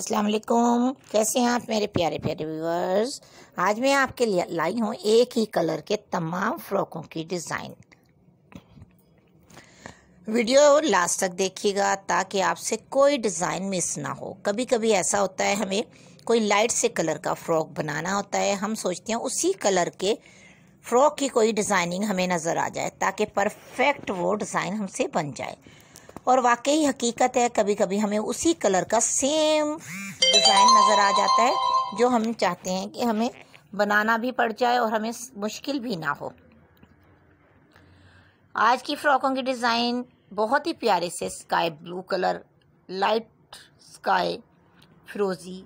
अस्सलाम वालेकुम कैसे हैं आप मेरे प्यारे प्यारे व्यूवर्स आज मैं आपके लिए लाई हूँ एक ही कलर के तमाम फ्रॉकों की डिज़ाइन वीडियो लास्ट तक देखिएगा ताकि आपसे कोई डिज़ाइन मिस ना हो कभी कभी ऐसा होता है हमें कोई लाइट से कलर का फ्रॉक बनाना होता है हम सोचते हैं उसी कलर के फ्रॉक की कोई डिज़ाइनिंग हमें नज़र आ जाए ताकि परफेक्ट वो डिज़ाइन हमसे बन जाए और वाकई हकीकत है कभी कभी हमें उसी कलर का सेम डिज़ाइन नज़र आ जाता है जो हम चाहते हैं कि हमें बनाना भी पड़ जाए और हमें मुश्किल भी ना हो आज की फ़्रॉकों की डिज़ाइन बहुत ही प्यारे से sky blue colour light sky frosty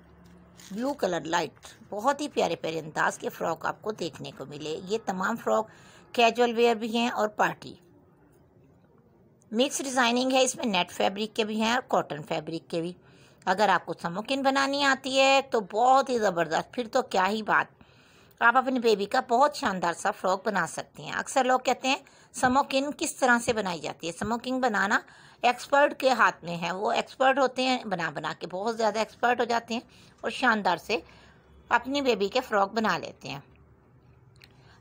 blue colour light बहुत ही प्यारे प्यारे अंदाज के फ़्रॉक आपको देखने को मिले ये तमाम फ़्रॉक कैजुअल वेयर भी हैं और पार्टी मिक्स डिज़ाइनिंग है इसमें नेट फैब्रिक के भी हैं और कॉटन फैब्रिक के भी अगर आपको समोकिन बनानी आती है तो बहुत ही ज़बरदस्त फिर तो क्या ही बात आप अपनी बेबी का बहुत शानदार सा फ्रॉक बना सकते हैं अक्सर लोग कहते हैं समोकिन किस तरह से बनाई जाती है समोकिन बनाना एक्सपर्ट के हाथ में है वो एक्सपर्ट होते हैं बना बना के बहुत ज़्यादा एक्सपर्ट हो जाते हैं और शानदार से अपनी बेबी के फ्रॉक बना लेते हैं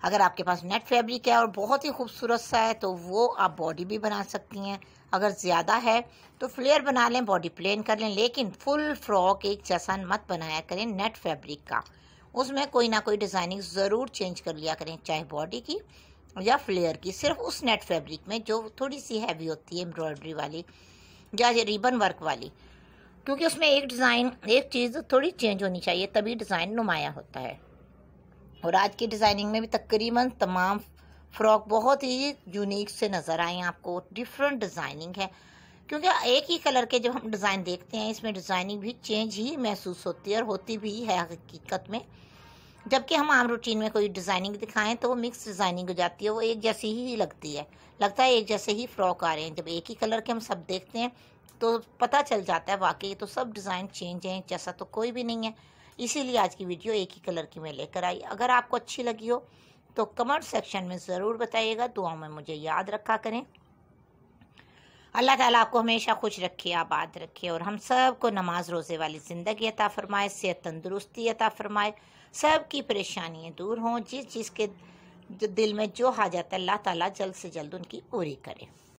अगर आपके पास नेट फैब्रिक है और बहुत ही खूबसूरत सा है तो वो आप बॉडी भी बना सकती हैं अगर ज़्यादा है तो फ्लेयर बना लें बॉडी प्लेन कर लें लेकिन फुल फ्रॉक एक जैसा मत बनाया करें नेट फैब्रिक का उसमें कोई ना कोई डिज़ाइनिंग ज़रूर चेंज कर लिया करें चाहे बॉडी की या फ्लेयर की सिर्फ उस नेट फैब्रिक में जो थोड़ी सी हैवी होती है एम्ब्रॉयडरी वाली या रिबन वर्क वाली क्योंकि उसमें एक डिज़ाइन एक चीज़ थोड़ी चेंज होनी चाहिए तभी डिज़ाइन नुमाया होता है और आज की डिज़ाइनिंग में भी तकरीबन तमाम फ्रॉक बहुत ही यूनिक से नज़र आए आपको डिफरेंट डिज़ाइनिंग है क्योंकि एक ही कलर के जब हम डिज़ाइन देखते हैं इसमें डिज़ाइनिंग भी चेंज ही महसूस होती है और होती भी है हकीकत में जबकि हम आम रूटीन में कोई डिज़ाइनिंग दिखाएं तो वो मिक्स डिज़ाइनिंग हो जाती है वो एक जैसी ही लगती है लगता है एक जैसे ही फ्रॉक आ रहे हैं जब एक ही कलर के हम सब देखते हैं तो पता चल जाता है वाकई तो सब डिज़ाइन चेंज हैं जैसा तो कोई भी नहीं है इसीलिए आज की वीडियो एक ही कलर की मैं लेकर आई अगर आपको अच्छी लगी हो तो कमेंट सेक्शन में ज़रूर बताइएगा दुआओं में मुझे याद रखा करें अल्लाह ताला आपको हमेशा खुश रखे आबाद रखे और हम सब को नमाज रोज़े वाली ज़िंदगी अता फ़रमाए सेहत तंदुरुस्ती अता फ़रमाए सब की परेशानियाँ दूर हों जिस चीज़ के दिल में जो हाजत अल्लाह ताला जल्द से जल्द उनकी पूरी करे